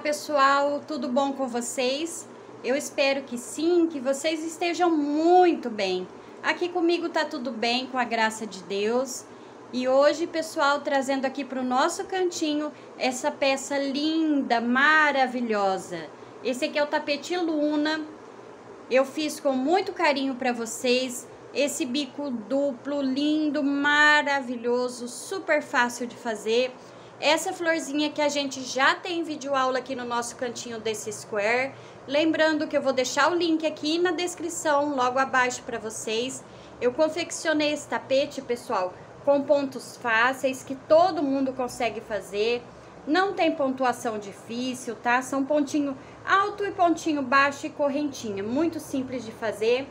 pessoal, tudo bom com vocês? Eu espero que sim, que vocês estejam muito bem. Aqui comigo tá tudo bem, com a graça de Deus. E hoje, pessoal, trazendo aqui para o nosso cantinho essa peça linda, maravilhosa. Esse aqui é o tapete Luna. Eu fiz com muito carinho para vocês. Esse bico duplo, lindo, maravilhoso, super fácil de fazer. Essa florzinha que a gente já tem vídeo aula aqui no nosso cantinho desse square. Lembrando que eu vou deixar o link aqui na descrição, logo abaixo para vocês. Eu confeccionei esse tapete, pessoal, com pontos fáceis, que todo mundo consegue fazer. Não tem pontuação difícil, tá? São pontinho alto e pontinho baixo e correntinha. Muito simples de fazer.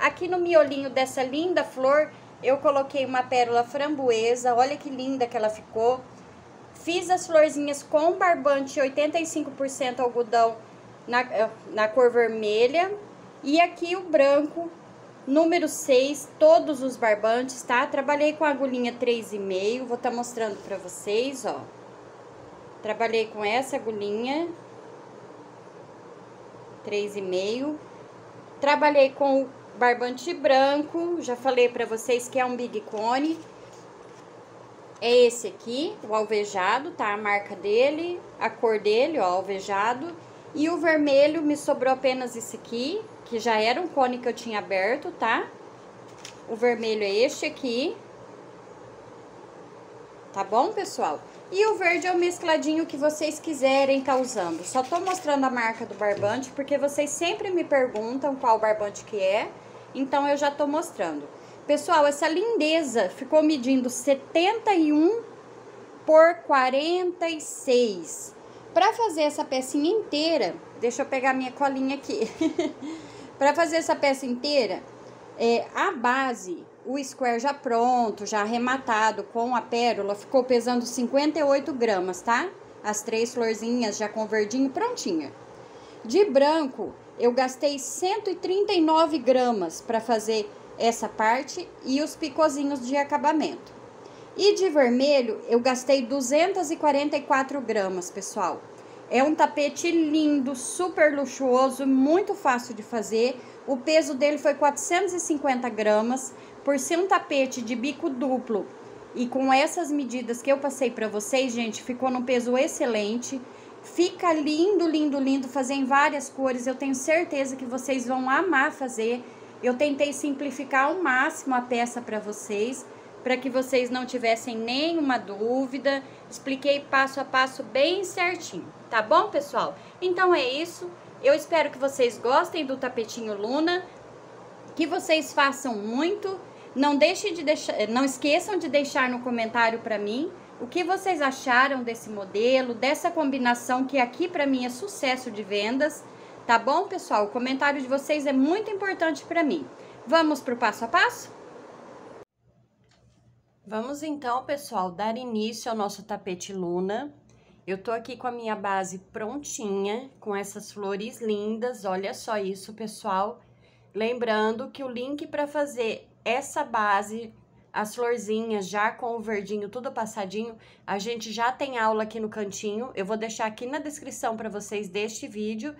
Aqui no miolinho dessa linda flor, eu coloquei uma pérola framboesa. Olha que linda que ela ficou. Fiz as florzinhas com barbante 85% algodão na, eh, na cor vermelha. E aqui o branco, número 6, todos os barbantes, tá? Trabalhei com agulhinha 3,5, vou estar tá mostrando pra vocês, ó. Trabalhei com essa agulhinha, 3,5. Trabalhei com o barbante branco, já falei pra vocês que é um big cone é esse aqui, o alvejado, tá? A marca dele, a cor dele, ó, alvejado. E o vermelho me sobrou apenas esse aqui, que já era um cone que eu tinha aberto, tá? O vermelho é este aqui. Tá bom, pessoal? E o verde é o mescladinho que vocês quiserem tá usando. Só tô mostrando a marca do barbante, porque vocês sempre me perguntam qual barbante que é. Então, eu já tô mostrando. Pessoal, essa lindeza ficou medindo 71 por 46. Para fazer essa pecinha inteira, deixa eu pegar minha colinha aqui. Para fazer essa peça inteira, é, a base, o square já pronto, já arrematado com a pérola, ficou pesando 58 gramas, tá? As três florzinhas já com verdinho prontinha. De branco, eu gastei 139 gramas para fazer essa parte e os picozinhos de acabamento. E de vermelho eu gastei 244 gramas, pessoal. É um tapete lindo, super luxuoso, muito fácil de fazer. O peso dele foi 450 gramas. Por ser um tapete de bico duplo e com essas medidas que eu passei para vocês, gente, ficou num peso excelente. Fica lindo, lindo, lindo fazer em várias cores. Eu tenho certeza que vocês vão amar fazer. Eu tentei simplificar ao máximo a peça para vocês, para que vocês não tivessem nenhuma dúvida. Expliquei passo a passo bem certinho, tá bom, pessoal? Então é isso. Eu espero que vocês gostem do tapetinho Luna, que vocês façam muito. Não deixem de deixar, não esqueçam de deixar no comentário para mim o que vocês acharam desse modelo, dessa combinação que aqui para mim é sucesso de vendas. Tá bom, pessoal? O comentário de vocês é muito importante para mim. Vamos para o passo a passo? Vamos então, pessoal, dar início ao nosso tapete Luna. Eu tô aqui com a minha base prontinha, com essas flores lindas. Olha só isso, pessoal. Lembrando que o link para fazer essa base, as florzinhas já com o verdinho tudo passadinho, a gente já tem aula aqui no cantinho. Eu vou deixar aqui na descrição para vocês deste vídeo.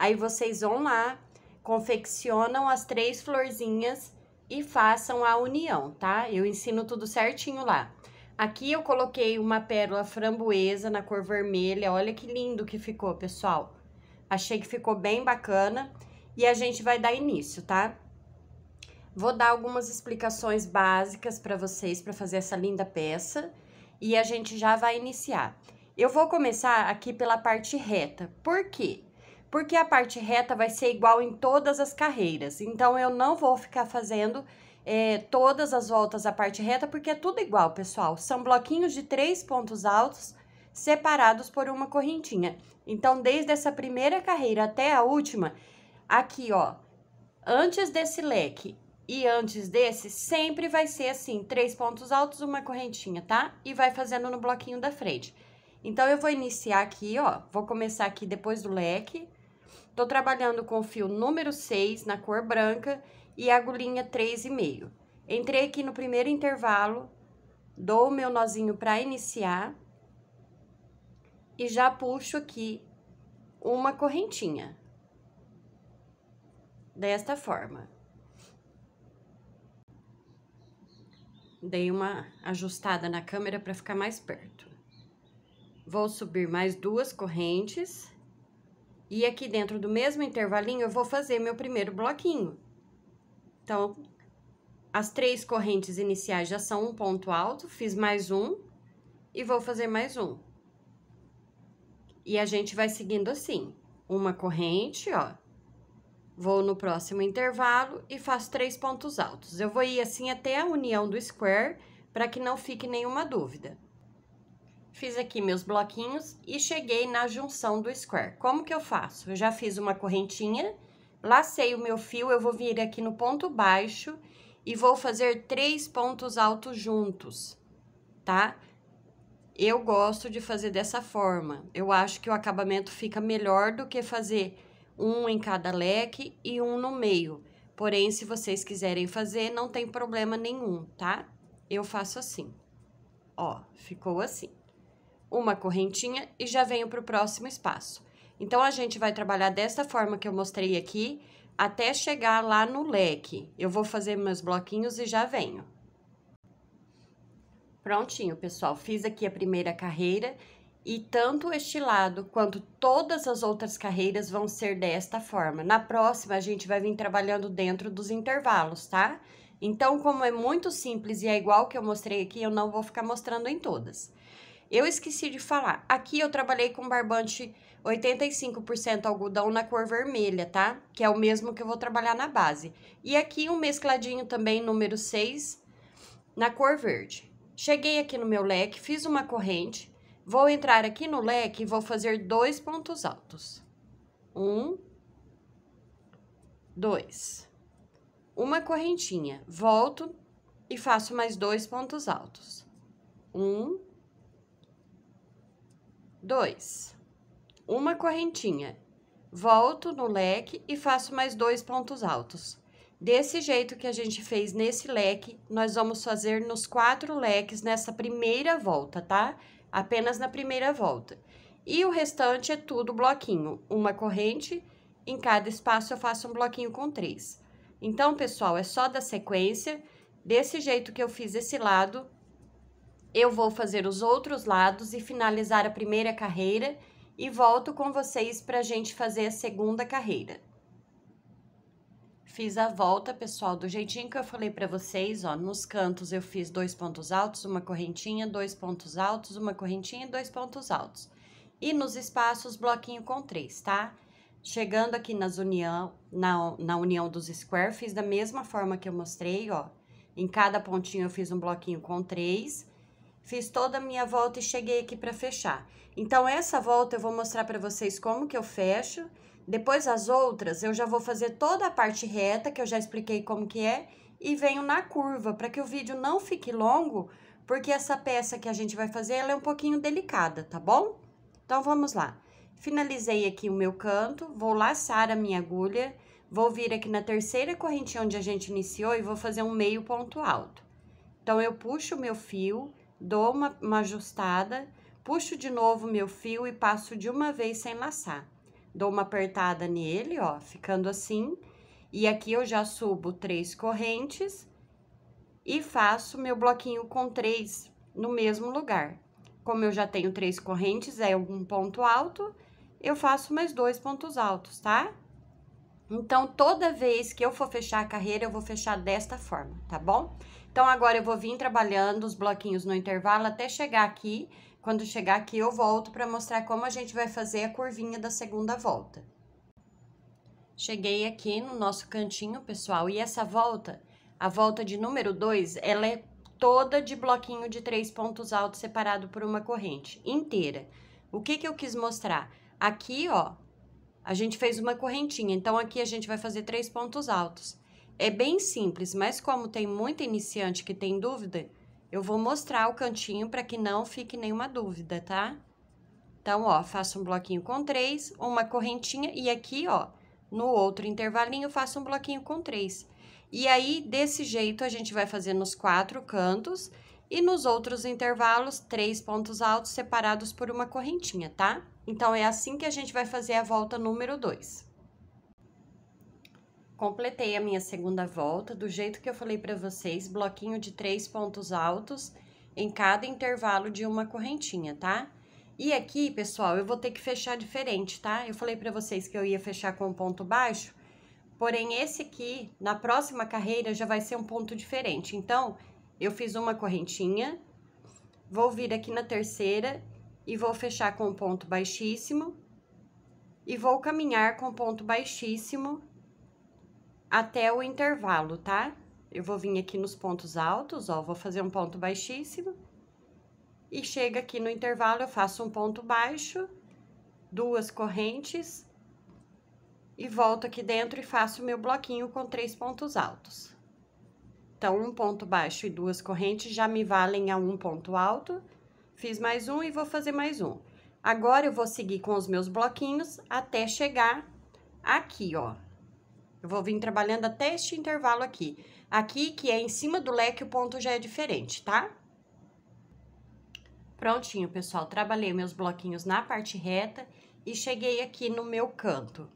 Aí vocês vão lá, confeccionam as três florzinhas e façam a união, tá? Eu ensino tudo certinho lá. Aqui eu coloquei uma pérola framboesa na cor vermelha. Olha que lindo que ficou, pessoal. Achei que ficou bem bacana. E a gente vai dar início, tá? Vou dar algumas explicações básicas para vocês para fazer essa linda peça. E a gente já vai iniciar. Eu vou começar aqui pela parte reta. Por quê? porque a parte reta vai ser igual em todas as carreiras. Então, eu não vou ficar fazendo é, todas as voltas a parte reta, porque é tudo igual, pessoal. São bloquinhos de três pontos altos separados por uma correntinha. Então, desde essa primeira carreira até a última, aqui, ó, antes desse leque e antes desse, sempre vai ser assim, três pontos altos, uma correntinha, tá? E vai fazendo no bloquinho da frente. Então, eu vou iniciar aqui, ó, vou começar aqui depois do leque, Tô trabalhando com fio número 6 na cor branca e agulhinha 3,5. Entrei aqui no primeiro intervalo, dou o meu nozinho para iniciar e já puxo aqui uma correntinha. Desta forma. Dei uma ajustada na câmera para ficar mais perto. Vou subir mais duas correntes. E aqui dentro do mesmo intervalinho, eu vou fazer meu primeiro bloquinho. Então, as três correntes iniciais já são um ponto alto, fiz mais um e vou fazer mais um. E a gente vai seguindo assim, uma corrente, ó. Vou no próximo intervalo e faço três pontos altos. Eu vou ir assim até a união do square para que não fique nenhuma dúvida. Fiz aqui meus bloquinhos e cheguei na junção do square. Como que eu faço? Eu já fiz uma correntinha, lacei o meu fio, eu vou vir aqui no ponto baixo e vou fazer três pontos altos juntos, tá? Eu gosto de fazer dessa forma. Eu acho que o acabamento fica melhor do que fazer um em cada leque e um no meio. Porém, se vocês quiserem fazer, não tem problema nenhum, tá? Eu faço assim. Ó, ficou assim uma correntinha e já venho para o próximo espaço. Então, a gente vai trabalhar dessa forma que eu mostrei aqui, até chegar lá no leque. Eu vou fazer meus bloquinhos e já venho. Prontinho, pessoal. Fiz aqui a primeira carreira e tanto este lado quanto todas as outras carreiras vão ser desta forma. Na próxima, a gente vai vir trabalhando dentro dos intervalos, tá? Então, como é muito simples e é igual que eu mostrei aqui, eu não vou ficar mostrando em todas. Eu esqueci de falar. Aqui eu trabalhei com barbante 85% algodão na cor vermelha, tá? Que é o mesmo que eu vou trabalhar na base. E aqui um mescladinho também, número 6, na cor verde. Cheguei aqui no meu leque, fiz uma corrente. Vou entrar aqui no leque e vou fazer dois pontos altos. Um, dois. Uma correntinha. Volto e faço mais dois pontos altos. Um, dois, Uma correntinha. Volto no leque e faço mais dois pontos altos. Desse jeito que a gente fez nesse leque, nós vamos fazer nos quatro leques nessa primeira volta, tá? Apenas na primeira volta. E o restante é tudo bloquinho. Uma corrente, em cada espaço eu faço um bloquinho com três. Então, pessoal, é só da sequência. Desse jeito que eu fiz esse lado, eu vou fazer os outros lados e finalizar a primeira carreira e volto com vocês para a gente fazer a segunda carreira. Fiz a volta, pessoal, do jeitinho que eu falei para vocês, ó, nos cantos eu fiz dois pontos altos, uma correntinha, dois pontos altos, uma correntinha e dois pontos altos. E nos espaços, bloquinho com três, tá? Chegando aqui nas união, na, na união dos square, fiz da mesma forma que eu mostrei, ó. Em cada pontinho eu fiz um bloquinho com três Fiz toda a minha volta e cheguei aqui para fechar. Então, essa volta eu vou mostrar para vocês como que eu fecho. Depois, as outras, eu já vou fazer toda a parte reta, que eu já expliquei como que é, e venho na curva, para que o vídeo não fique longo, porque essa peça que a gente vai fazer, ela é um pouquinho delicada, tá bom? Então, vamos lá. Finalizei aqui o meu canto, vou laçar a minha agulha, vou vir aqui na terceira correntinha onde a gente iniciou e vou fazer um meio ponto alto. Então, eu puxo o meu fio, dou uma, uma ajustada, puxo de novo meu fio e passo de uma vez sem laçar. Dou uma apertada nele, ó, ficando assim. E aqui eu já subo três correntes e faço meu bloquinho com três no mesmo lugar. Como eu já tenho três correntes, é um ponto alto, eu faço mais dois pontos altos, tá? Então, toda vez que eu for fechar a carreira, eu vou fechar desta forma, tá bom? Então agora eu vou vir trabalhando os bloquinhos no intervalo até chegar aqui. Quando chegar aqui eu volto para mostrar como a gente vai fazer a curvinha da segunda volta. Cheguei aqui no nosso cantinho, pessoal, e essa volta, a volta de número 2, ela é toda de bloquinho de três pontos altos separado por uma corrente, inteira. O que, que eu quis mostrar? Aqui, ó, a gente fez uma correntinha, então aqui a gente vai fazer três pontos altos. É bem simples, mas como tem muita iniciante que tem dúvida, eu vou mostrar o cantinho para que não fique nenhuma dúvida, tá? Então, ó, faço um bloquinho com três, uma correntinha e aqui, ó, no outro intervalinho faço um bloquinho com três. E aí, desse jeito, a gente vai fazer nos quatro cantos e nos outros intervalos, três pontos altos separados por uma correntinha, tá? Então, é assim que a gente vai fazer a volta número dois. Completei a minha segunda volta do jeito que eu falei para vocês, bloquinho de três pontos altos em cada intervalo de uma correntinha, tá? E aqui, pessoal, eu vou ter que fechar diferente, tá? Eu falei para vocês que eu ia fechar com um ponto baixo, porém esse aqui, na próxima carreira, já vai ser um ponto diferente. Então, eu fiz uma correntinha, vou vir aqui na terceira e vou fechar com um ponto baixíssimo e vou caminhar com ponto baixíssimo até o intervalo, tá? Eu vou vir aqui nos pontos altos, ó, vou fazer um ponto baixíssimo. E chega aqui no intervalo, eu faço um ponto baixo, duas correntes. E volto aqui dentro e faço meu bloquinho com três pontos altos. Então, um ponto baixo e duas correntes já me valem a um ponto alto. Fiz mais um e vou fazer mais um. Agora, eu vou seguir com os meus bloquinhos até chegar aqui, ó, eu vou vir trabalhando até este intervalo aqui. Aqui, que é em cima do leque, o ponto já é diferente, tá? Prontinho, pessoal. Trabalhei meus bloquinhos na parte reta e cheguei aqui no meu canto.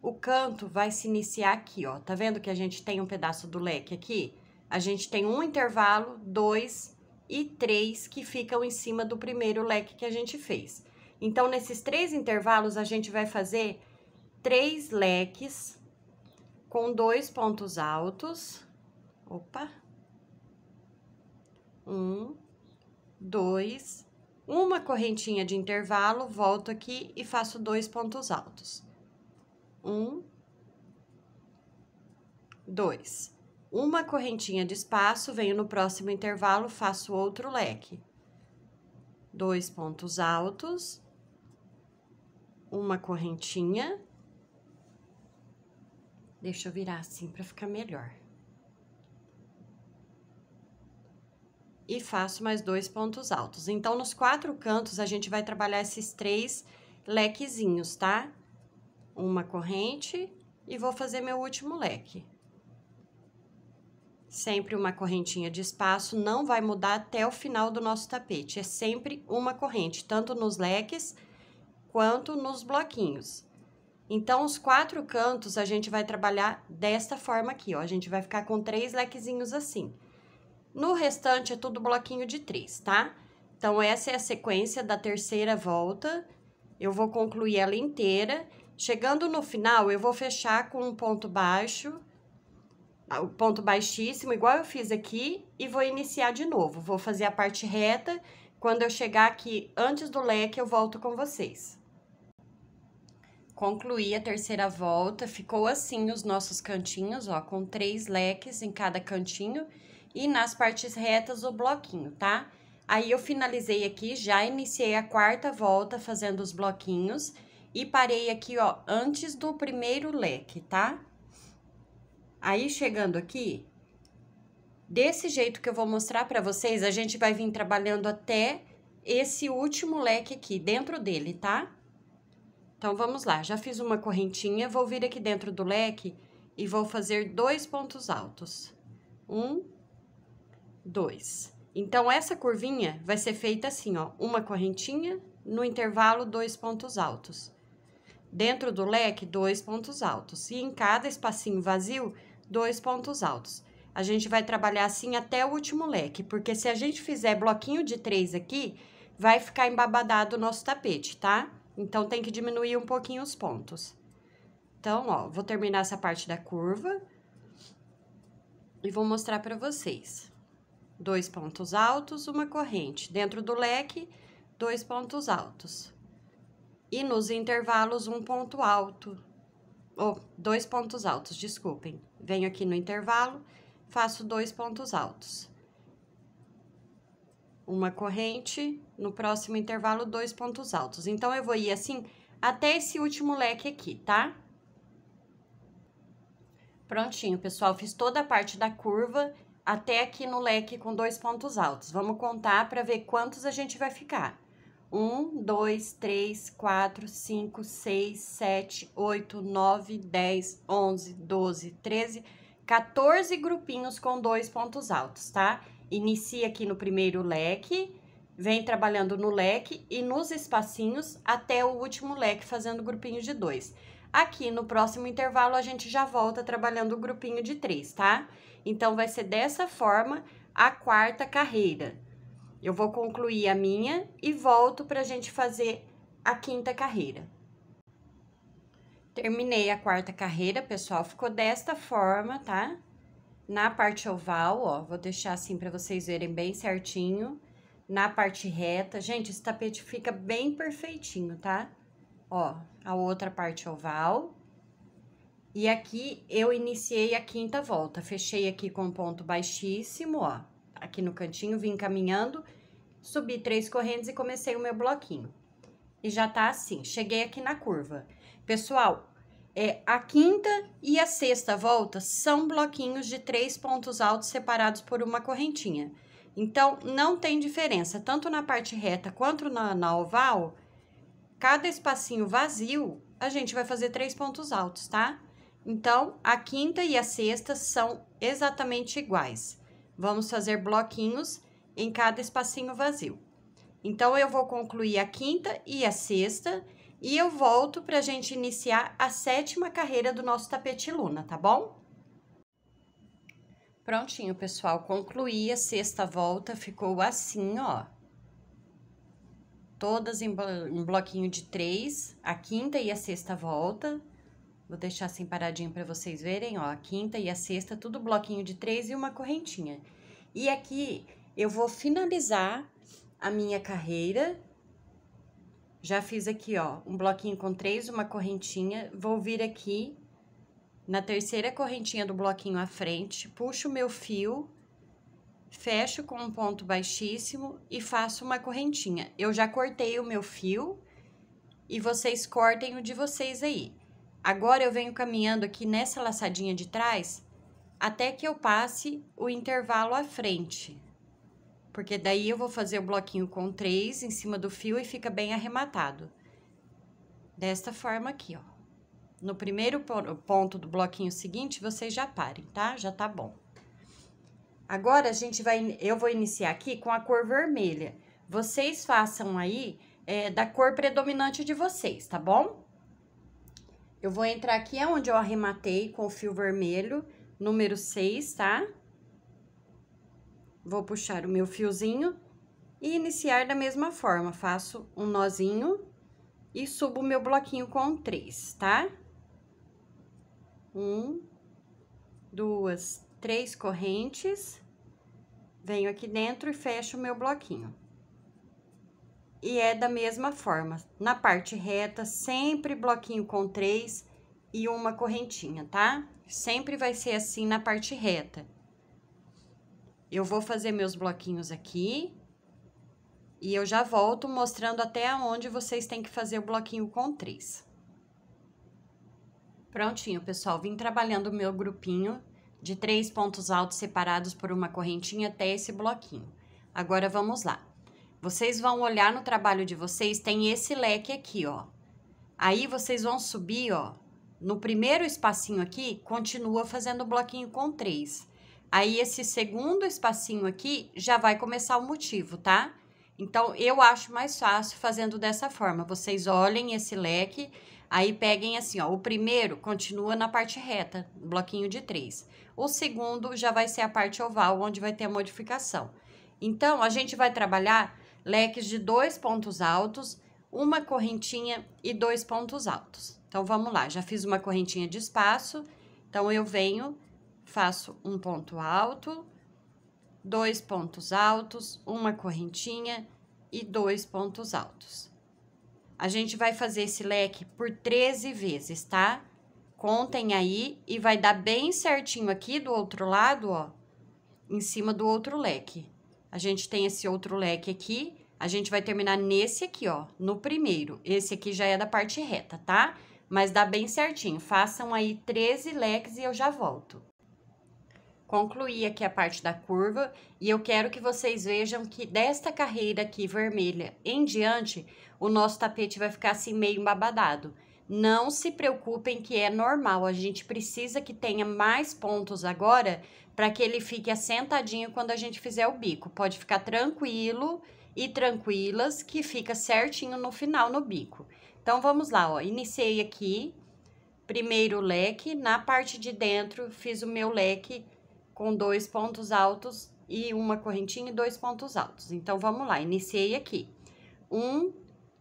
O canto vai se iniciar aqui, ó. Tá vendo que a gente tem um pedaço do leque aqui? A gente tem um intervalo, dois e três que ficam em cima do primeiro leque que a gente fez. Então, nesses três intervalos, a gente vai fazer três leques com dois pontos altos. Opa! Um, dois, uma correntinha de intervalo, volto aqui e faço dois pontos altos. Um, dois. Uma correntinha de espaço, venho no próximo intervalo, faço outro leque. Dois pontos altos, uma correntinha, Deixa eu virar assim para ficar melhor. E faço mais dois pontos altos. Então, nos quatro cantos, a gente vai trabalhar esses três lequezinhos, tá? Uma corrente e vou fazer meu último leque. Sempre uma correntinha de espaço, não vai mudar até o final do nosso tapete. É sempre uma corrente, tanto nos leques quanto nos bloquinhos. Então, os quatro cantos a gente vai trabalhar desta forma aqui, ó. A gente vai ficar com três lequezinhos assim. No restante, é tudo bloquinho de três, tá? Então, essa é a sequência da terceira volta. Eu vou concluir ela inteira. Chegando no final, eu vou fechar com um ponto baixo, ah, o ponto baixíssimo, igual eu fiz aqui, e vou iniciar de novo. Vou fazer a parte reta. Quando eu chegar aqui antes do leque, eu volto com vocês concluí a terceira volta, ficou assim os nossos cantinhos, ó, com três leques em cada cantinho e nas partes retas o bloquinho, tá? Aí eu finalizei aqui, já iniciei a quarta volta fazendo os bloquinhos e parei aqui, ó, antes do primeiro leque, tá? Aí chegando aqui, desse jeito que eu vou mostrar para vocês, a gente vai vir trabalhando até esse último leque aqui, dentro dele, tá? Tá? Então vamos lá, já fiz uma correntinha, vou vir aqui dentro do leque e vou fazer dois pontos altos. Um, dois. Então, essa curvinha vai ser feita assim, ó, uma correntinha, no intervalo, dois pontos altos. Dentro do leque, dois pontos altos. E em cada espacinho vazio, dois pontos altos. A gente vai trabalhar assim até o último leque, porque se a gente fizer bloquinho de três aqui, vai ficar embabadado o nosso tapete, tá? Então, tem que diminuir um pouquinho os pontos. Então, ó, vou terminar essa parte da curva e vou mostrar para vocês. Dois pontos altos, uma corrente. Dentro do leque, dois pontos altos. E nos intervalos, um ponto alto. Ou, oh, dois pontos altos, desculpem. Venho aqui no intervalo, faço dois pontos altos uma corrente, no próximo intervalo, dois pontos altos. Então, eu vou ir assim até esse último leque aqui, tá? Prontinho, pessoal, fiz toda a parte da curva até aqui no leque com dois pontos altos. Vamos contar para ver quantos a gente vai ficar. Um, dois, três, quatro, cinco, seis, sete, oito, nove, dez, onze, doze, treze, quatorze grupinhos com dois pontos altos, tá? Tá? Inicia aqui no primeiro leque, vem trabalhando no leque e nos espacinhos até o último leque, fazendo grupinho de dois. Aqui no próximo intervalo, a gente já volta trabalhando o grupinho de três, tá? Então, vai ser dessa forma a quarta carreira. Eu vou concluir a minha e volto para a gente fazer a quinta carreira. Terminei a quarta carreira, pessoal, ficou desta forma, tá? Tá? Na parte oval, ó, vou deixar assim para vocês verem bem certinho. Na parte reta, gente, esse tapete fica bem perfeitinho, tá? Ó, a outra parte oval. E aqui eu iniciei a quinta volta, fechei aqui com um ponto baixíssimo, ó, aqui no cantinho, vim caminhando, subi três correntes e comecei o meu bloquinho. E já tá assim, cheguei aqui na curva. Pessoal, é, a quinta e a sexta volta são bloquinhos de três pontos altos separados por uma correntinha. Então, não tem diferença, tanto na parte reta quanto na, na oval, cada espacinho vazio, a gente vai fazer três pontos altos, tá? Então, a quinta e a sexta são exatamente iguais. Vamos fazer bloquinhos em cada espacinho vazio. Então, eu vou concluir a quinta e a sexta e eu volto para a gente iniciar a sétima carreira do nosso tapete luna, tá bom? Prontinho, pessoal, concluí a sexta volta, ficou assim, ó. Todas em, bloquinho de três, a quinta e a sexta volta. Vou deixar assim paradinho para vocês verem, ó, a quinta e a sexta, tudo bloquinho de três e uma correntinha. E aqui eu vou finalizar a minha carreira já fiz aqui, ó, um bloquinho com três, uma correntinha. Vou vir aqui na terceira correntinha do bloquinho à frente, puxo o meu fio, fecho com um ponto baixíssimo e faço uma correntinha. Eu já cortei o meu fio e vocês cortem o de vocês aí. Agora, eu venho caminhando aqui nessa laçadinha de trás até que eu passe o intervalo à frente. Porque daí eu vou fazer o bloquinho com três em cima do fio e fica bem arrematado. Desta forma aqui, ó. No primeiro ponto do bloquinho seguinte, vocês já parem, tá? Já tá bom. Agora, a gente vai... Eu vou iniciar aqui com a cor vermelha. Vocês façam aí é, da cor predominante de vocês, tá bom? Eu vou entrar aqui é onde eu arrematei com o fio vermelho, número 6, tá? Tá? Vou puxar o meu fiozinho e iniciar da mesma forma. Faço um nozinho e subo o meu bloquinho com três, tá? Um, duas, três correntes. Venho aqui dentro e fecho o meu bloquinho. E é da mesma forma. Na parte reta, sempre bloquinho com três e uma correntinha, tá? Sempre vai ser assim na parte reta. Eu vou fazer meus bloquinhos aqui. E eu já volto mostrando até onde vocês têm que fazer o bloquinho com três. Prontinho, pessoal. Vim trabalhando o meu grupinho de três pontos altos separados por uma correntinha até esse bloquinho. Agora, vamos lá. Vocês vão olhar no trabalho de vocês, tem esse leque aqui, ó. Aí, vocês vão subir, ó. No primeiro espacinho aqui, continua fazendo o bloquinho com três. Aí, esse segundo espacinho aqui já vai começar o motivo, tá? Então, eu acho mais fácil fazendo dessa forma. Vocês olhem esse leque, aí peguem assim, ó. O primeiro continua na parte reta, bloquinho de três. O segundo já vai ser a parte oval, onde vai ter a modificação. Então, a gente vai trabalhar leques de dois pontos altos, uma correntinha e dois pontos altos. Então, vamos lá. Já fiz uma correntinha de espaço. Então, eu venho faço um ponto alto, dois pontos altos, uma correntinha e dois pontos altos. A gente vai fazer esse leque por 13 vezes, tá? Contem aí e vai dar bem certinho aqui do outro lado, ó, em cima do outro leque. A gente tem esse outro leque aqui, a gente vai terminar nesse aqui, ó, no primeiro. Esse aqui já é da parte reta, tá? Mas dá bem certinho. Façam aí 13 leques e eu já volto. Concluí aqui a parte da curva e eu quero que vocês vejam que desta carreira aqui vermelha em diante, o nosso tapete vai ficar assim meio embabadado. Não se preocupem que é normal, a gente precisa que tenha mais pontos agora para que ele fique assentadinho quando a gente fizer o bico. Pode ficar tranquilo e tranquilas que fica certinho no final no bico. Então, vamos lá, ó, iniciei aqui, primeiro leque, na parte de dentro fiz o meu leque com dois pontos altos e uma correntinha e dois pontos altos. Então, vamos lá, iniciei aqui. Um,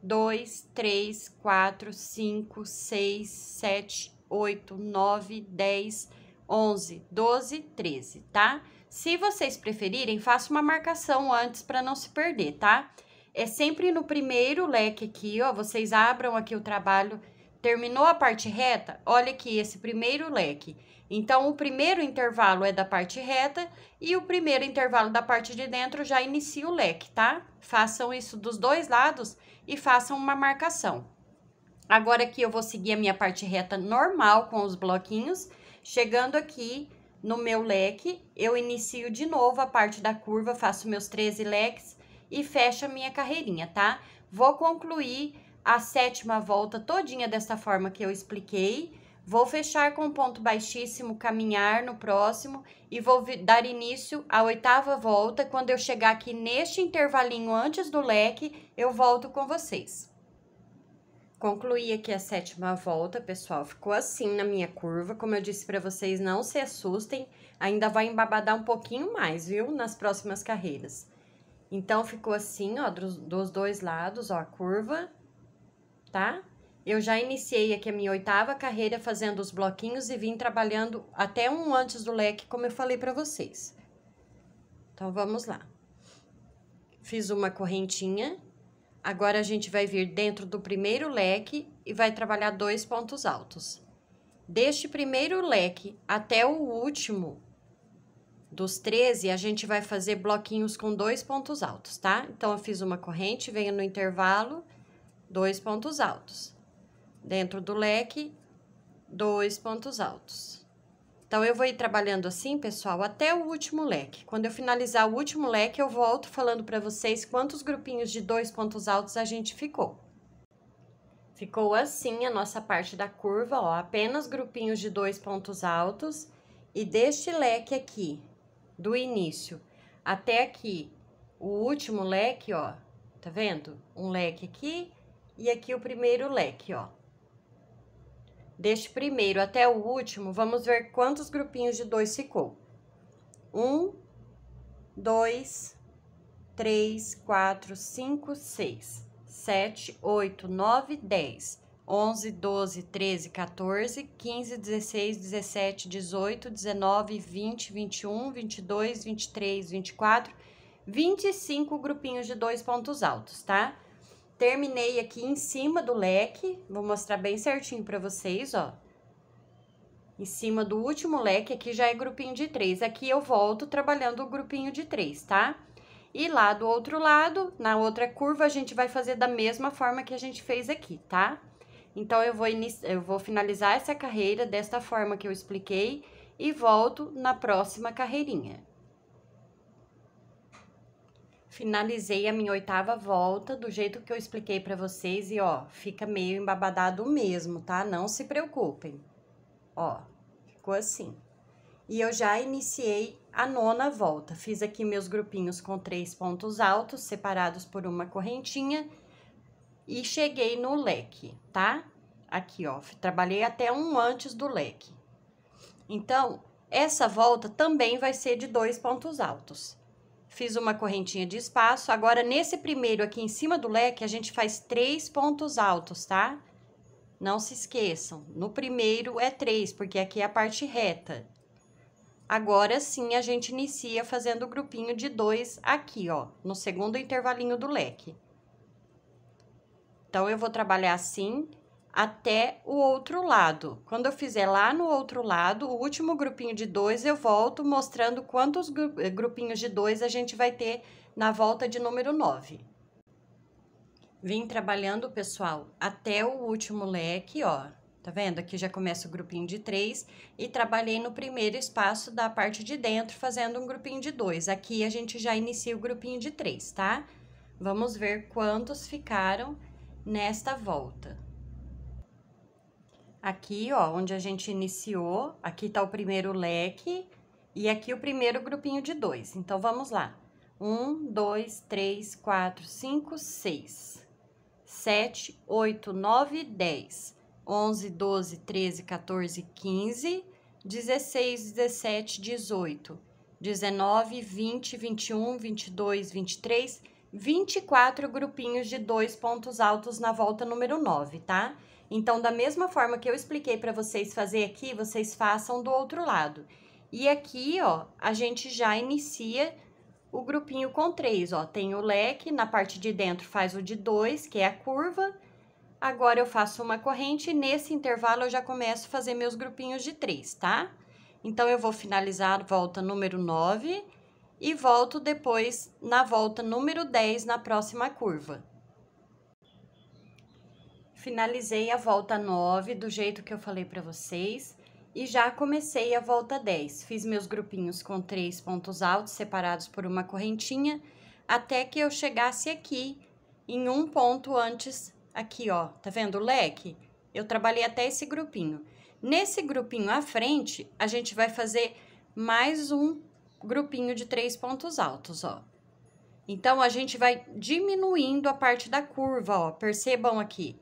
dois, três, quatro, cinco, seis, sete, oito, nove, dez, onze, doze, treze, tá? Se vocês preferirem, faça uma marcação antes para não se perder, tá? É sempre no primeiro leque aqui, ó, vocês abram aqui o trabalho Terminou a parte reta? Olha aqui esse primeiro leque. Então, o primeiro intervalo é da parte reta e o primeiro intervalo da parte de dentro já inicia o leque, tá? Façam isso dos dois lados e façam uma marcação. Agora aqui eu vou seguir a minha parte reta normal com os bloquinhos. Chegando aqui no meu leque, eu inicio de novo a parte da curva, faço meus 13 leques e fecho a minha carreirinha, tá? Vou concluir a sétima volta todinha dessa forma que eu expliquei. Vou fechar com um ponto baixíssimo, caminhar no próximo e vou dar início à oitava volta. Quando eu chegar aqui neste intervalinho antes do leque, eu volto com vocês. Concluí aqui a sétima volta, pessoal. Ficou assim na minha curva. Como eu disse para vocês, não se assustem. Ainda vai embabadar um pouquinho mais, viu? Nas próximas carreiras. Então, ficou assim, ó, dos, dos dois lados, ó, a curva tá? Eu já iniciei aqui a minha oitava carreira fazendo os bloquinhos e vim trabalhando até um antes do leque, como eu falei para vocês. Então, vamos lá. Fiz uma correntinha. Agora, a gente vai vir dentro do primeiro leque e vai trabalhar dois pontos altos. Deste primeiro leque até o último, dos 13, a gente vai fazer bloquinhos com dois pontos altos, tá? Então, eu fiz uma corrente, venho no intervalo dois pontos altos. Dentro do leque, dois pontos altos. Então, eu vou ir trabalhando assim, pessoal, até o último leque. Quando eu finalizar o último leque, eu volto falando para vocês quantos grupinhos de dois pontos altos a gente ficou. Ficou assim a nossa parte da curva, ó, apenas grupinhos de dois pontos altos. E deste leque aqui, do início até aqui, o último leque, ó, tá vendo? Um leque aqui, e aqui o primeiro leque, ó. Deste primeiro até o último, vamos ver quantos grupinhos de dois ficou. Um, dois, três, quatro, cinco, seis, sete, oito, nove, dez, onze, doze, treze, quatorze, quinze, dezesseis, dezessete, dezoito, dezenove, vinte, vinte e um, vinte e dois, vinte e três, vinte e quatro, vinte e cinco grupinhos de dois pontos altos, Tá? Terminei aqui em cima do leque, vou mostrar bem certinho para vocês, ó. Em cima do último leque, aqui já é grupinho de três. Aqui eu volto trabalhando o grupinho de três, tá? E lá do outro lado, na outra curva, a gente vai fazer da mesma forma que a gente fez aqui, tá? Então, eu vou, eu vou finalizar essa carreira desta forma que eu expliquei e volto na próxima carreirinha. Finalizei a minha oitava volta do jeito que eu expliquei para vocês e ó, fica meio embabadado mesmo, tá? Não se preocupem. Ó, ficou assim. E eu já iniciei a nona volta. Fiz aqui meus grupinhos com três pontos altos, separados por uma correntinha, e cheguei no leque, tá? Aqui, ó, trabalhei até um antes do leque. Então, essa volta também vai ser de dois pontos altos fiz uma correntinha de espaço. Agora, nesse primeiro aqui em cima do leque, a gente faz três pontos altos, tá? Não se esqueçam, no primeiro é três, porque aqui é a parte reta. Agora sim, a gente inicia fazendo o grupinho de dois aqui, ó, no segundo intervalinho do leque. Então, eu vou trabalhar assim, até o outro lado. Quando eu fizer lá no outro lado, o último grupinho de dois, eu volto mostrando quantos eh, grupinhos de dois a gente vai ter na volta de número 9. Vim trabalhando, pessoal, até o último leque, ó. Tá vendo? Aqui já começa o grupinho de três e trabalhei no primeiro espaço da parte de dentro, fazendo um grupinho de dois. Aqui a gente já inicia o grupinho de três, tá? Vamos ver quantos ficaram nesta volta. Aqui, ó, onde a gente iniciou, aqui tá o primeiro leque e aqui o primeiro grupinho de dois. Então, vamos lá. Um, dois, três, quatro, cinco, seis, sete, oito, nove, dez, onze, doze, treze, quatorze, quinze, dezesseis, dezessete, dezoito, dezenove, vinte, vinte e um, vinte e dois, vinte e três, vinte e quatro grupinhos de dois pontos altos na volta número nove, Tá? Então, da mesma forma que eu expliquei para vocês fazer aqui, vocês façam do outro lado. E aqui, ó, a gente já inicia o grupinho com três, ó. Tem o leque, na parte de dentro faz o de dois, que é a curva. Agora, eu faço uma corrente e nesse intervalo eu já começo a fazer meus grupinhos de três, tá? Então, eu vou finalizar volta número 9 e volto depois na volta número 10 na próxima curva finalizei a volta 9 do jeito que eu falei para vocês e já comecei a volta 10. Fiz meus grupinhos com três pontos altos separados por uma correntinha até que eu chegasse aqui em um ponto antes aqui, ó. Tá vendo o leque? Eu trabalhei até esse grupinho. Nesse grupinho à frente, a gente vai fazer mais um grupinho de três pontos altos, ó. Então, a gente vai diminuindo a parte da curva, ó. Percebam aqui.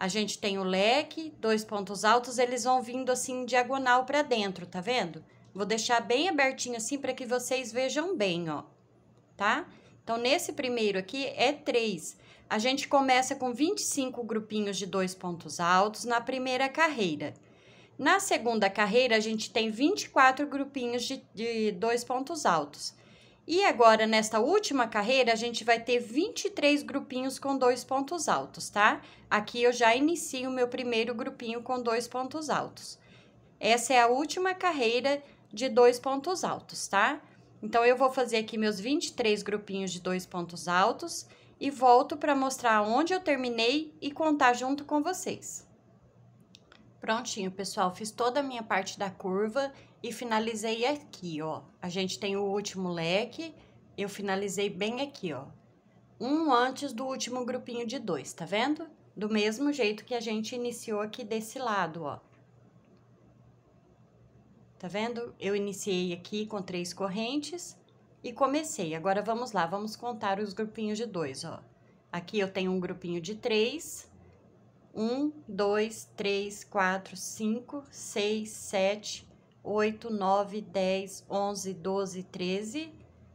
A gente tem o leque, dois pontos altos, eles vão vindo assim diagonal para dentro, tá vendo? Vou deixar bem abertinho assim para que vocês vejam bem, ó, tá? Então, nesse primeiro aqui é três. A gente começa com 25 grupinhos de dois pontos altos na primeira carreira. Na segunda carreira, a gente tem 24 grupinhos de, de dois pontos altos. E agora, nesta última carreira, a gente vai ter 23 grupinhos com dois pontos altos, tá? Aqui eu já inicio o meu primeiro grupinho com dois pontos altos. Essa é a última carreira de dois pontos altos, tá? Então, eu vou fazer aqui meus 23 grupinhos de dois pontos altos e volto para mostrar onde eu terminei e contar junto com vocês. Prontinho, pessoal, fiz toda a minha parte da curva e finalizei aqui, ó. A gente tem o último leque, eu finalizei bem aqui, ó. Um antes do último grupinho de dois, tá vendo? Do mesmo jeito que a gente iniciou aqui desse lado, ó. Tá vendo? Eu iniciei aqui com três correntes e comecei. Agora, vamos lá, vamos contar os grupinhos de dois, ó. Aqui eu tenho um grupinho de três. Um, dois, três, quatro, cinco, seis, sete, 8, 9, 10, 11, 12, 13,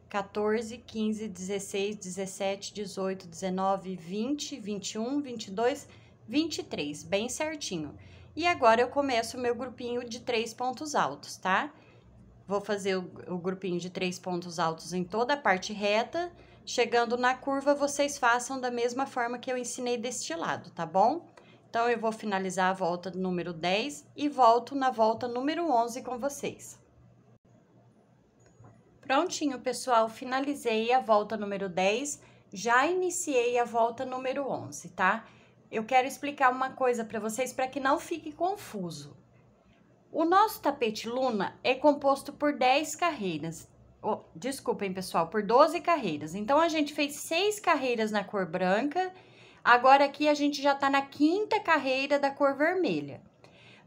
14, 15, 16, 17, 18, 19, 20, 21, 22, 23, bem certinho. E agora eu começo o meu grupinho de três pontos altos, tá? Vou fazer o, o grupinho de três pontos altos em toda a parte reta. Chegando na curva, vocês façam da mesma forma que eu ensinei deste lado, tá bom? Então, eu vou finalizar a volta número 10 e volto na volta número 11 com vocês. Prontinho, pessoal, finalizei a volta número 10, já iniciei a volta número 11, tá? Eu quero explicar uma coisa para vocês para que não fique confuso. O nosso tapete Luna é composto por 10 carreiras. Oh, desculpem, pessoal, por 12 carreiras. Então, a gente fez 6 carreiras na cor branca Agora aqui a gente já está na quinta carreira da cor vermelha.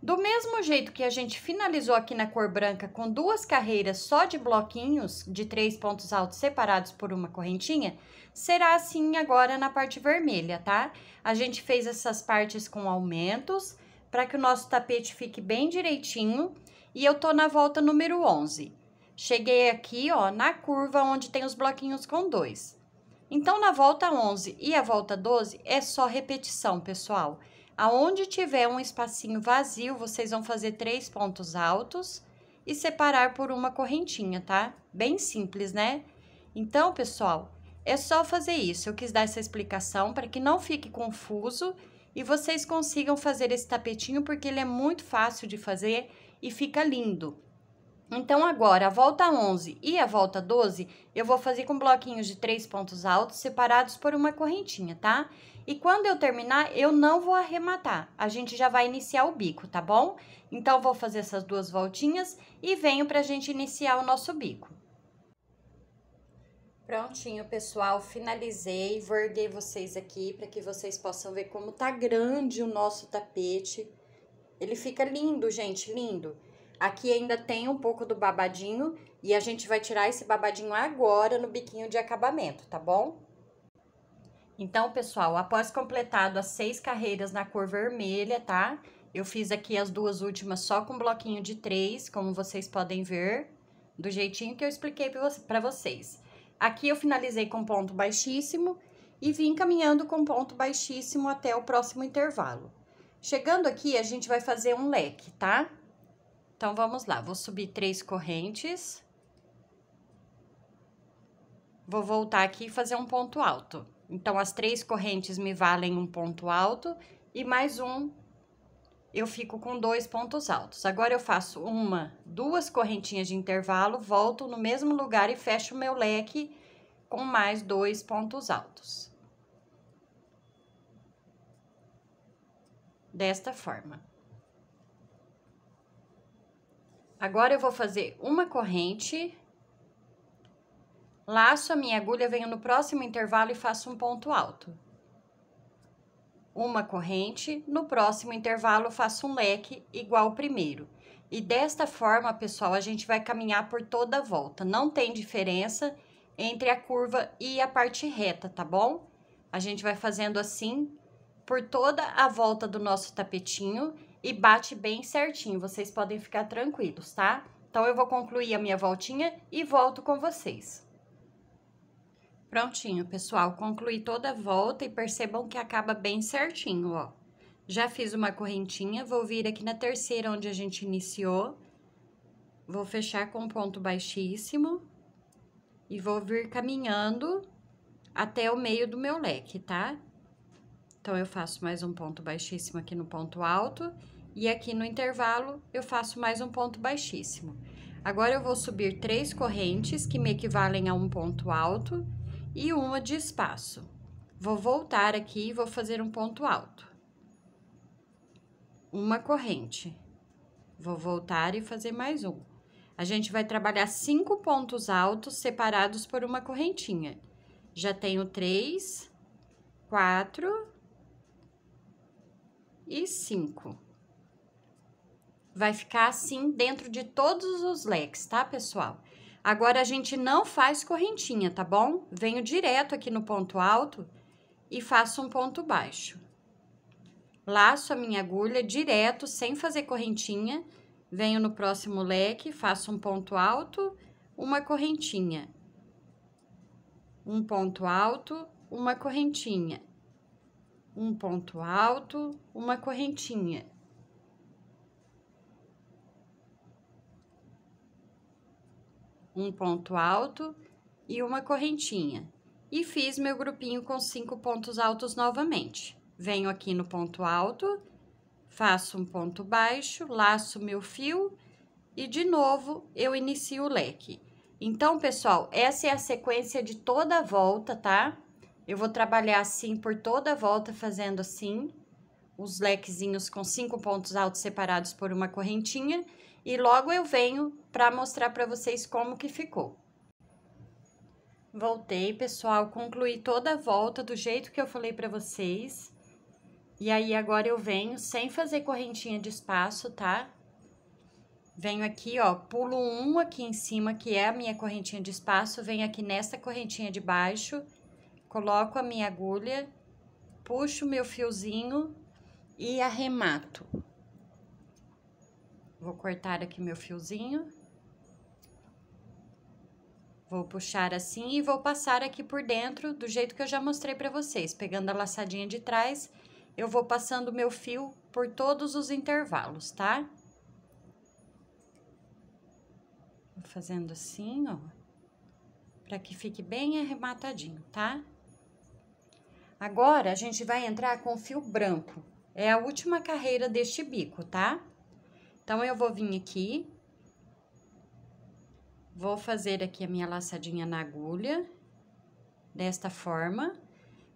Do mesmo jeito que a gente finalizou aqui na cor branca com duas carreiras só de bloquinhos de três pontos altos separados por uma correntinha, será assim agora na parte vermelha, tá? A gente fez essas partes com aumentos para que o nosso tapete fique bem direitinho e eu tô na volta número 11. Cheguei aqui, ó, na curva onde tem os bloquinhos com dois. Então, na volta 11 e a volta 12 é só repetição, pessoal. Aonde tiver um espacinho vazio, vocês vão fazer três pontos altos e separar por uma correntinha, tá? Bem simples, né? Então, pessoal, é só fazer isso. Eu quis dar essa explicação para que não fique confuso e vocês consigam fazer esse tapetinho, porque ele é muito fácil de fazer e fica lindo. Então, agora, a volta 11 e a volta 12, eu vou fazer com bloquinhos de três pontos altos separados por uma correntinha, tá? E quando eu terminar, eu não vou arrematar, a gente já vai iniciar o bico, tá bom? Então, vou fazer essas duas voltinhas e venho pra gente iniciar o nosso bico. Prontinho, pessoal, finalizei, vou vocês aqui para que vocês possam ver como tá grande o nosso tapete. Ele fica lindo, gente, lindo. Lindo. Aqui ainda tem um pouco do babadinho e a gente vai tirar esse babadinho agora no biquinho de acabamento, tá bom? Então, pessoal, após completado as seis carreiras na cor vermelha, tá? Eu fiz aqui as duas últimas só com bloquinho de três, como vocês podem ver, do jeitinho que eu expliquei para vocês. Aqui eu finalizei com ponto baixíssimo e vim caminhando com ponto baixíssimo até o próximo intervalo. Chegando aqui, a gente vai fazer um leque, tá? Então, vamos lá. Vou subir três correntes. Vou voltar aqui e fazer um ponto alto. Então, as três correntes me valem um ponto alto e mais um eu fico com dois pontos altos. Agora, eu faço uma, duas correntinhas de intervalo, volto no mesmo lugar e fecho o meu leque com mais dois pontos altos. Desta forma. Agora eu vou fazer uma corrente, laço a minha agulha, venho no próximo intervalo e faço um ponto alto. Uma corrente, no próximo intervalo faço um leque igual ao primeiro. E desta forma, pessoal, a gente vai caminhar por toda a volta. Não tem diferença entre a curva e a parte reta, tá bom? A gente vai fazendo assim por toda a volta do nosso tapetinho e bate bem certinho, vocês podem ficar tranquilos, tá? Então, eu vou concluir a minha voltinha e volto com vocês. Prontinho, pessoal, concluí toda a volta e percebam que acaba bem certinho, ó. Já fiz uma correntinha, vou vir aqui na terceira onde a gente iniciou, vou fechar com ponto baixíssimo e vou vir caminhando até o meio do meu leque, tá? Então, eu faço mais um ponto baixíssimo aqui no ponto alto e aqui no intervalo eu faço mais um ponto baixíssimo. Agora, eu vou subir três correntes que me equivalem a um ponto alto e uma de espaço. Vou voltar aqui e vou fazer um ponto alto. Uma corrente. Vou voltar e fazer mais um. A gente vai trabalhar cinco pontos altos separados por uma correntinha. Já tenho três, quatro, e 5. Vai ficar assim dentro de todos os leques, tá, pessoal? Agora, a gente não faz correntinha, tá bom? Venho direto aqui no ponto alto e faço um ponto baixo. Laço a minha agulha direto, sem fazer correntinha. Venho no próximo leque, faço um ponto alto, uma correntinha. Um ponto alto, uma correntinha um ponto alto, uma correntinha. Um ponto alto e uma correntinha. E fiz meu grupinho com cinco pontos altos novamente. Venho aqui no ponto alto, faço um ponto baixo, laço meu fio e de novo eu inicio o leque. Então, pessoal, essa é a sequência de toda a volta, tá? Eu vou trabalhar assim por toda a volta, fazendo assim, os lequezinhos com cinco pontos altos separados por uma correntinha. E logo eu venho para mostrar para vocês como que ficou. Voltei, pessoal, concluí toda a volta do jeito que eu falei para vocês. E aí, agora eu venho sem fazer correntinha de espaço, tá? Venho aqui, ó, pulo um aqui em cima, que é a minha correntinha de espaço, venho aqui nessa correntinha de baixo Coloco a minha agulha, puxo meu fiozinho e arremato. Vou cortar aqui meu fiozinho. Vou puxar assim e vou passar aqui por dentro, do jeito que eu já mostrei para vocês. Pegando a laçadinha de trás, eu vou passando meu fio por todos os intervalos, tá? Vou fazendo assim, ó, para que fique bem arrematadinho, tá? Tá? Agora a gente vai entrar com fio branco. É a última carreira deste bico, tá? Então, eu vou vir aqui. Vou fazer aqui a minha laçadinha na agulha. Desta forma.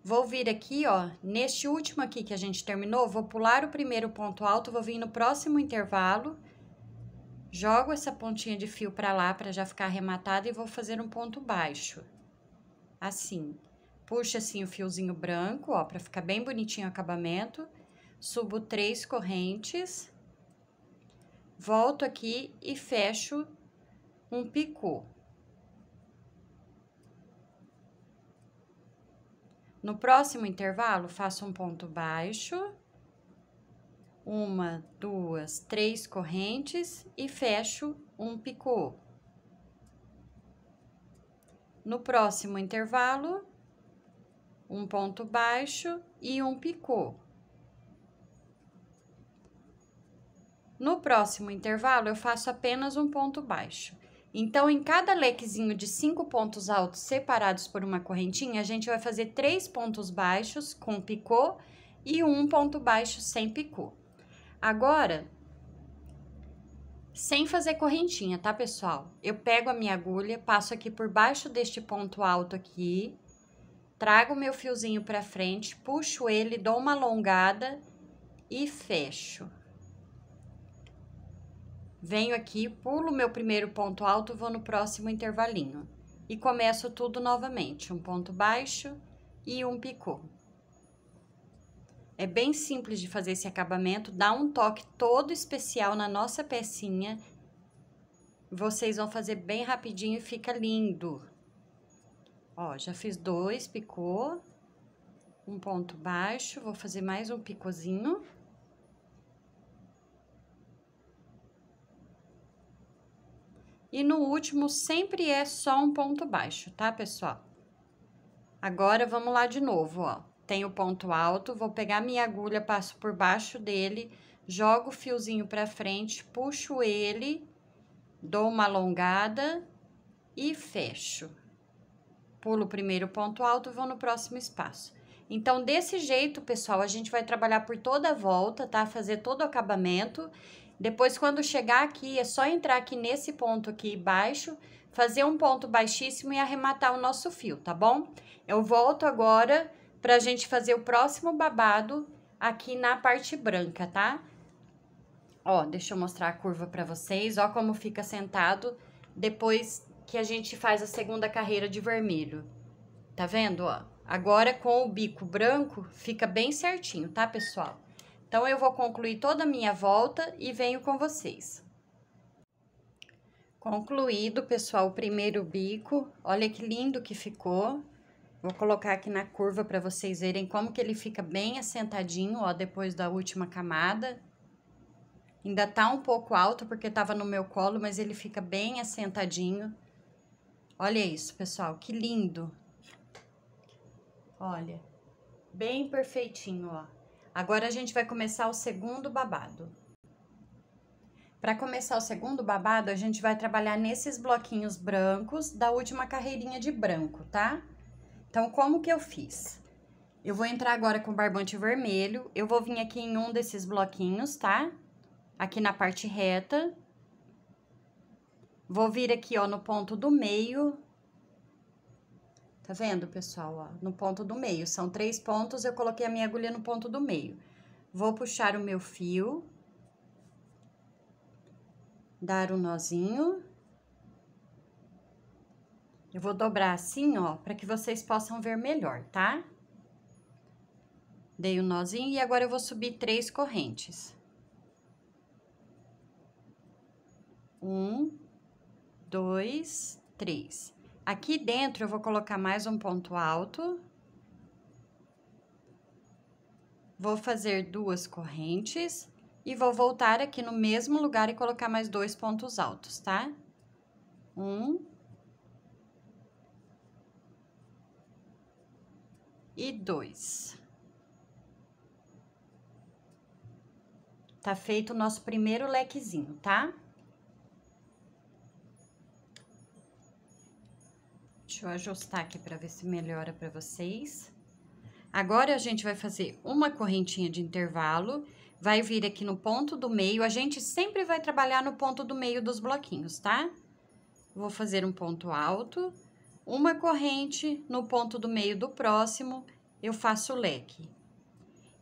Vou vir aqui, ó, neste último aqui que a gente terminou, vou pular o primeiro ponto alto, vou vir no próximo intervalo, jogo essa pontinha de fio pra lá pra já ficar arrematada e vou fazer um ponto baixo. Assim puxo assim o fiozinho branco, ó, para ficar bem bonitinho o acabamento. Subo três correntes. Volto aqui e fecho um picô. No próximo intervalo, faço um ponto baixo, uma, duas, três correntes e fecho um picô. No próximo intervalo, um ponto baixo e um picô. No próximo intervalo, eu faço apenas um ponto baixo. Então, em cada lequezinho de cinco pontos altos separados por uma correntinha, a gente vai fazer três pontos baixos com picô e um ponto baixo sem picô. Agora, sem fazer correntinha, tá, pessoal? Eu pego a minha agulha, passo aqui por baixo deste ponto alto aqui, trago meu fiozinho para frente, puxo ele, dou uma alongada e fecho. Venho aqui, pulo meu primeiro ponto alto, vou no próximo intervalinho. E começo tudo novamente, um ponto baixo e um picô. É bem simples de fazer esse acabamento, dá um toque todo especial na nossa pecinha. Vocês vão fazer bem rapidinho e fica lindo. Ó, já fiz dois picô, um ponto baixo, vou fazer mais um picôzinho. E no último sempre é só um ponto baixo, tá, pessoal? Agora, vamos lá de novo, ó. Tem o ponto alto, vou pegar minha agulha, passo por baixo dele, jogo o fiozinho pra frente, puxo ele, dou uma alongada e fecho pulo o primeiro ponto alto e vou no próximo espaço. Então, desse jeito, pessoal, a gente vai trabalhar por toda a volta, tá? Fazer todo o acabamento. Depois, quando chegar aqui, é só entrar aqui nesse ponto aqui baixo, fazer um ponto baixíssimo e arrematar o nosso fio, tá bom? Eu volto agora pra gente fazer o próximo babado aqui na parte branca, tá? Ó, deixa eu mostrar a curva pra vocês, ó como fica sentado depois que a gente faz a segunda carreira de vermelho. Tá vendo, ó? Agora, com o bico branco, fica bem certinho, tá, pessoal? Então, eu vou concluir toda a minha volta e venho com vocês. Concluído, pessoal, o primeiro bico. Olha que lindo que ficou. Vou colocar aqui na curva para vocês verem como que ele fica bem assentadinho, ó, depois da última camada. Ainda tá um pouco alto porque tava no meu colo, mas ele fica bem assentadinho. Olha isso, pessoal, que lindo. Olha, bem perfeitinho, ó. Agora a gente vai começar o segundo babado. Para começar o segundo babado, a gente vai trabalhar nesses bloquinhos brancos da última carreirinha de branco, tá? Então, como que eu fiz? Eu vou entrar agora com barbante vermelho, eu vou vir aqui em um desses bloquinhos, tá? Aqui na parte reta, Vou vir aqui, ó, no ponto do meio. Tá vendo, pessoal? Ó, no ponto do meio. São três pontos, eu coloquei a minha agulha no ponto do meio. Vou puxar o meu fio. Dar um nozinho. Eu vou dobrar assim, ó, para que vocês possam ver melhor, tá? Dei um nozinho e agora eu vou subir três correntes. Um, dois, três. Aqui dentro eu vou colocar mais um ponto alto. Vou fazer duas correntes e vou voltar aqui no mesmo lugar e colocar mais dois pontos altos, tá? Um. E dois. Tá feito o nosso primeiro lequezinho, tá? Deixa eu ajustar aqui para ver se melhora para vocês. Agora, a gente vai fazer uma correntinha de intervalo, vai vir aqui no ponto do meio. A gente sempre vai trabalhar no ponto do meio dos bloquinhos, tá? Vou fazer um ponto alto, uma corrente no ponto do meio do próximo, eu faço o leque.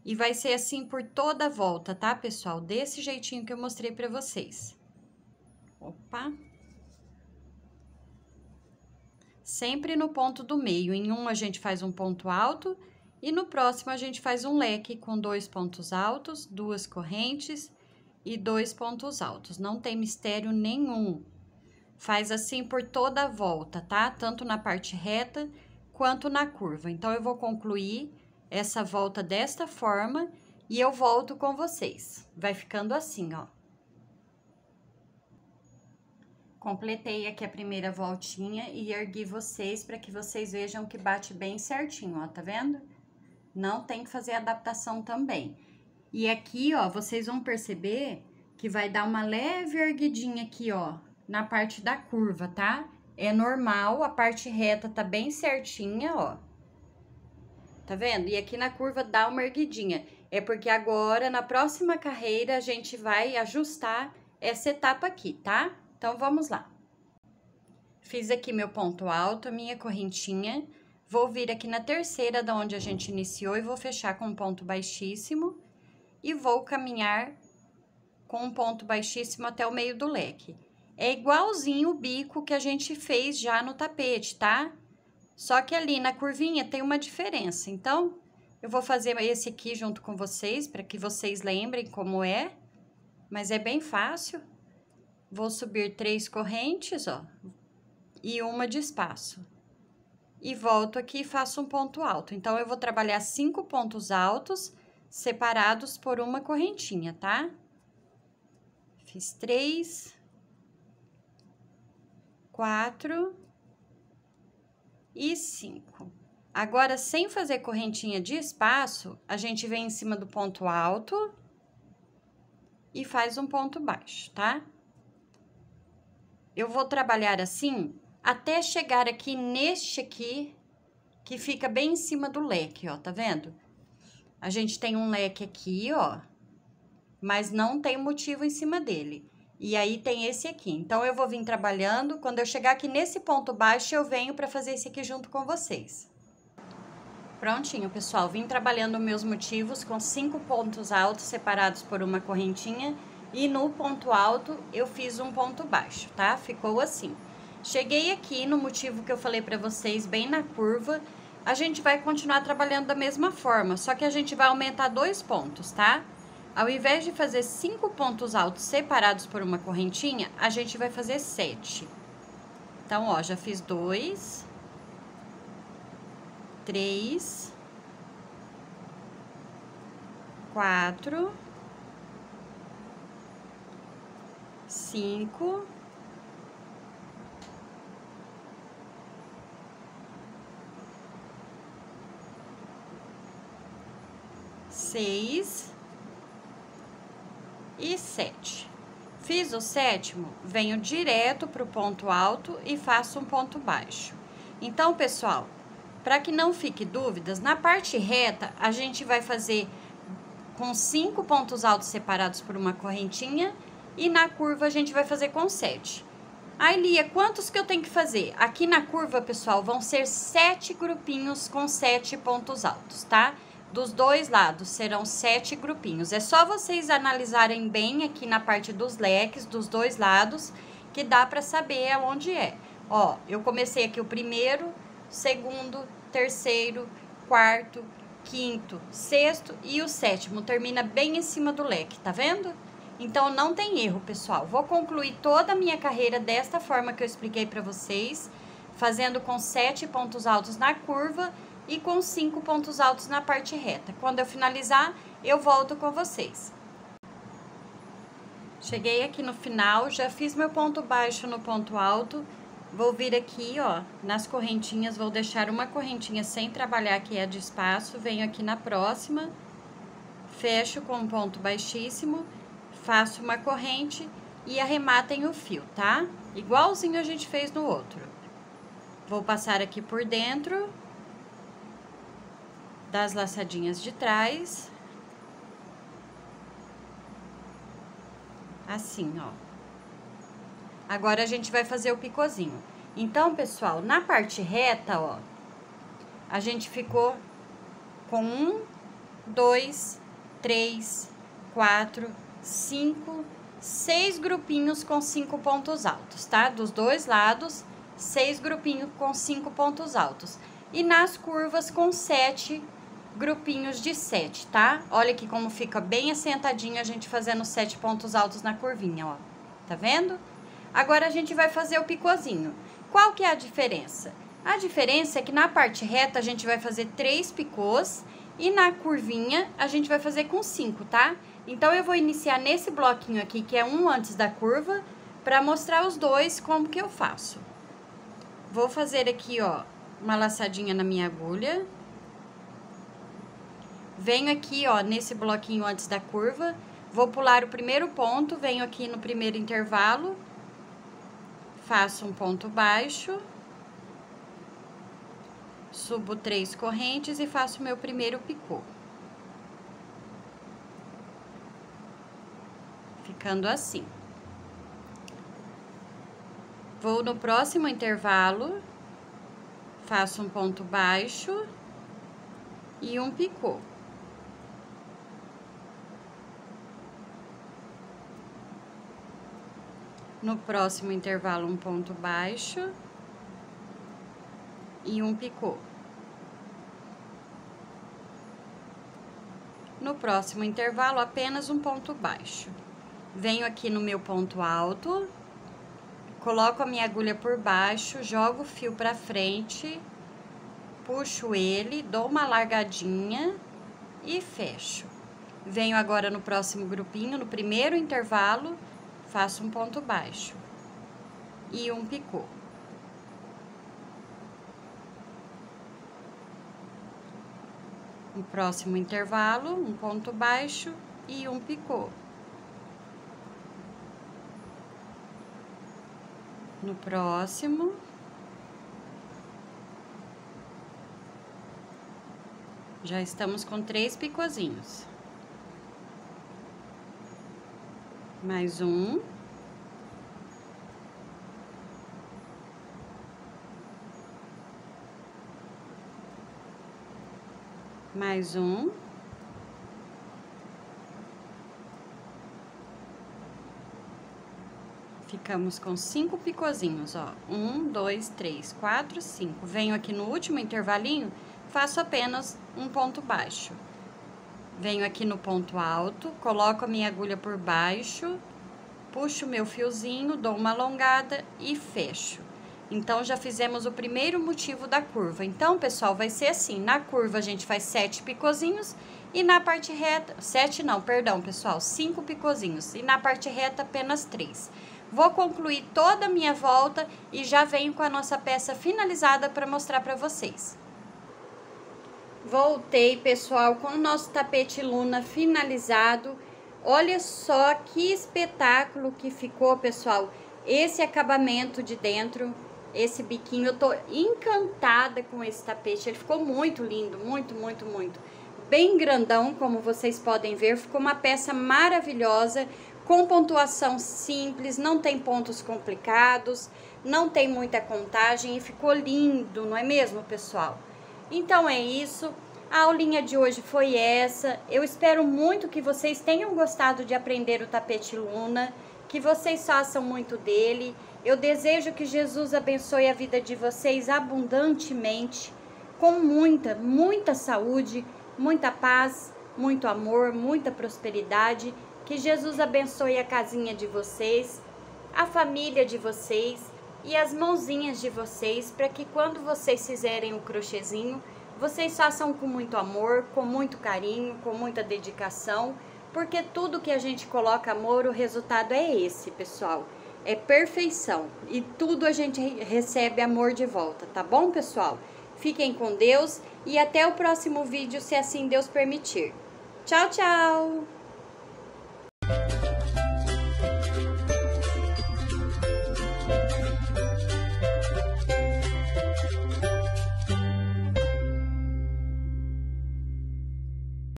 E vai ser assim por toda a volta, tá, pessoal? Desse jeitinho que eu mostrei para vocês. Opa! sempre no ponto do meio. Em um, a gente faz um ponto alto e no próximo, a gente faz um leque com dois pontos altos, duas correntes e dois pontos altos. Não tem mistério nenhum. Faz assim por toda a volta, tá? Tanto na parte reta quanto na curva. Então, eu vou concluir essa volta desta forma e eu volto com vocês. Vai ficando assim, ó. Completei aqui a primeira voltinha e ergui vocês para que vocês vejam que bate bem certinho, ó, tá vendo? Não tem que fazer adaptação também. E aqui, ó, vocês vão perceber que vai dar uma leve erguidinha aqui, ó, na parte da curva, tá? É normal, a parte reta tá bem certinha, ó. Tá vendo? E aqui na curva dá uma erguidinha. É porque agora, na próxima carreira, a gente vai ajustar essa etapa aqui, tá? Tá? Então, vamos lá. Fiz aqui meu ponto alto, minha correntinha. Vou vir aqui na terceira da onde a gente iniciou e vou fechar com um ponto baixíssimo. E vou caminhar com um ponto baixíssimo até o meio do leque. É igualzinho o bico que a gente fez já no tapete, tá? Só que ali na curvinha tem uma diferença. Então, eu vou fazer esse aqui junto com vocês, para que vocês lembrem como é. Mas é bem fácil. Vou subir três correntes, ó, e uma de espaço. E volto aqui e faço um ponto alto. Então, eu vou trabalhar cinco pontos altos separados por uma correntinha, tá? Fiz três, quatro e cinco. Agora, sem fazer correntinha de espaço, a gente vem em cima do ponto alto e faz um ponto baixo, tá? Tá? eu vou trabalhar assim até chegar aqui neste aqui, que fica bem em cima do leque, ó, tá vendo? A gente tem um leque aqui, ó, mas não tem motivo em cima dele. E aí tem esse aqui. Então, eu vou vir trabalhando. Quando eu chegar aqui nesse ponto baixo, eu venho para fazer esse aqui junto com vocês. Prontinho, pessoal. Vim trabalhando meus motivos com cinco pontos altos separados por uma correntinha e no ponto alto, eu fiz um ponto baixo, tá? Ficou assim. Cheguei aqui no motivo que eu falei pra vocês, bem na curva. A gente vai continuar trabalhando da mesma forma, só que a gente vai aumentar dois pontos, tá? Ao invés de fazer cinco pontos altos separados por uma correntinha, a gente vai fazer sete. Então, ó, já fiz dois, três, quatro, cinco, seis e sete. Fiz o sétimo, venho direto para o ponto alto e faço um ponto baixo. Então, pessoal, para que não fique dúvidas, na parte reta a gente vai fazer com cinco pontos altos separados por uma correntinha e na curva a gente vai fazer com 7. Aí, Lia, quantos que eu tenho que fazer? Aqui na curva, pessoal, vão ser sete grupinhos com sete pontos altos, tá? Dos dois lados serão sete grupinhos. É só vocês analisarem bem aqui na parte dos leques, dos dois lados, que dá para saber aonde é. Ó, eu comecei aqui o primeiro, segundo, terceiro, quarto, quinto, sexto e o sétimo. Termina bem em cima do leque, tá vendo? Então não tem erro, pessoal. Vou concluir toda a minha carreira desta forma que eu expliquei para vocês, fazendo com sete pontos altos na curva e com cinco pontos altos na parte reta. Quando eu finalizar, eu volto com vocês. Cheguei aqui no final, já fiz meu ponto baixo no ponto alto. Vou vir aqui, ó, nas correntinhas, vou deixar uma correntinha sem trabalhar, que é de espaço. Venho aqui na próxima, fecho com um ponto baixíssimo faço uma corrente e arrematem o fio, tá? Igualzinho a gente fez no outro. Vou passar aqui por dentro das laçadinhas de trás. Assim, ó. Agora a gente vai fazer o picozinho. Então, pessoal, na parte reta, ó, a gente ficou com um, dois, três, quatro, cinco, seis grupinhos com cinco pontos altos, tá? Dos dois lados, seis grupinhos com cinco pontos altos. E nas curvas com sete grupinhos de sete, tá? Olha aqui como fica bem assentadinho a gente fazendo sete pontos altos na curvinha, ó. Tá vendo? Agora a gente vai fazer o picôzinho. Qual que é a diferença? A diferença é que na parte reta a gente vai fazer três picôs e na curvinha a gente vai fazer com cinco, tá? Tá? Então, eu vou iniciar nesse bloquinho aqui, que é um antes da curva, para mostrar os dois como que eu faço. Vou fazer aqui, ó, uma laçadinha na minha agulha. Venho aqui, ó, nesse bloquinho antes da curva, vou pular o primeiro ponto, venho aqui no primeiro intervalo, faço um ponto baixo, subo três correntes e faço meu primeiro picô. ficando assim. Vou no próximo intervalo, faço um ponto baixo e um picô. No próximo intervalo, um ponto baixo e um picô. No próximo intervalo, apenas um ponto baixo venho aqui no meu ponto alto, coloco a minha agulha por baixo, jogo o fio pra frente, puxo ele, dou uma largadinha e fecho. Venho agora no próximo grupinho, no primeiro intervalo, faço um ponto baixo e um picô. No próximo intervalo, um ponto baixo e um picô. no próximo. Já estamos com três picozinhos. Mais um. Mais um. Ficamos com cinco picozinhos, ó. Um, dois, três, quatro, cinco. Venho aqui no último intervalinho, faço apenas um ponto baixo. Venho aqui no ponto alto, coloco a minha agulha por baixo, puxo meu fiozinho, dou uma alongada e fecho. Então, já fizemos o primeiro motivo da curva. Então, pessoal, vai ser assim. Na curva, a gente faz sete picozinhos e na parte reta... Sete não, perdão, pessoal. Cinco picozinhos. E na parte reta, apenas três. Vou concluir toda a minha volta e já venho com a nossa peça finalizada para mostrar para vocês. Voltei, pessoal, com o nosso tapete luna finalizado. Olha só que espetáculo que ficou, pessoal. Esse acabamento de dentro, esse biquinho, eu tô encantada com esse tapete. Ele ficou muito lindo, muito, muito, muito. Bem grandão, como vocês podem ver. Ficou uma peça maravilhosa com pontuação simples, não tem pontos complicados, não tem muita contagem e ficou lindo, não é mesmo, pessoal? Então é isso. A aulinha de hoje foi essa. Eu espero muito que vocês tenham gostado de aprender o tapete Luna, que vocês façam muito dele. Eu desejo que Jesus abençoe a vida de vocês abundantemente, com muita, muita saúde, muita paz, muito amor, muita prosperidade que Jesus abençoe a casinha de vocês, a família de vocês e as mãozinhas de vocês, para que quando vocês fizerem o crochêzinho, vocês façam com muito amor, com muito carinho, com muita dedicação, porque tudo que a gente coloca amor, o resultado é esse, pessoal. É perfeição e tudo a gente recebe amor de volta, tá bom, pessoal? Fiquem com Deus e até o próximo vídeo, se assim Deus permitir. Tchau, tchau! Bye.